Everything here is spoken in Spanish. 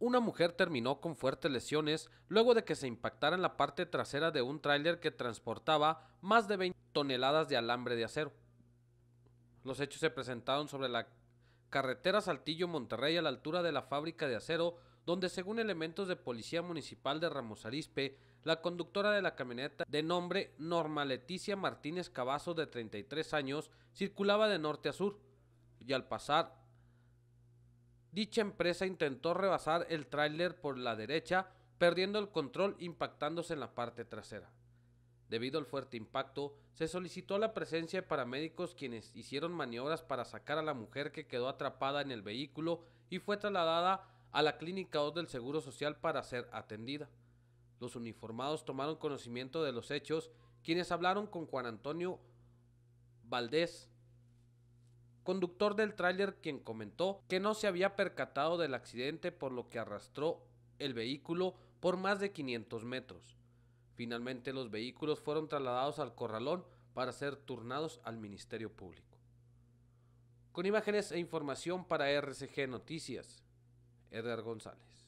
Una mujer terminó con fuertes lesiones luego de que se impactara en la parte trasera de un tráiler que transportaba más de 20 toneladas de alambre de acero. Los hechos se presentaron sobre la carretera Saltillo-Monterrey a la altura de la fábrica de acero, donde según elementos de policía municipal de Ramos Arispe, la conductora de la camioneta de nombre Norma Leticia Martínez Cavazo, de 33 años circulaba de norte a sur y al pasar Dicha empresa intentó rebasar el tráiler por la derecha, perdiendo el control impactándose en la parte trasera. Debido al fuerte impacto, se solicitó la presencia de paramédicos quienes hicieron maniobras para sacar a la mujer que quedó atrapada en el vehículo y fue trasladada a la Clínica 2 del Seguro Social para ser atendida. Los uniformados tomaron conocimiento de los hechos, quienes hablaron con Juan Antonio Valdés, conductor del tráiler quien comentó que no se había percatado del accidente por lo que arrastró el vehículo por más de 500 metros. Finalmente los vehículos fueron trasladados al corralón para ser turnados al Ministerio Público. Con imágenes e información para RCG Noticias, Edgar González.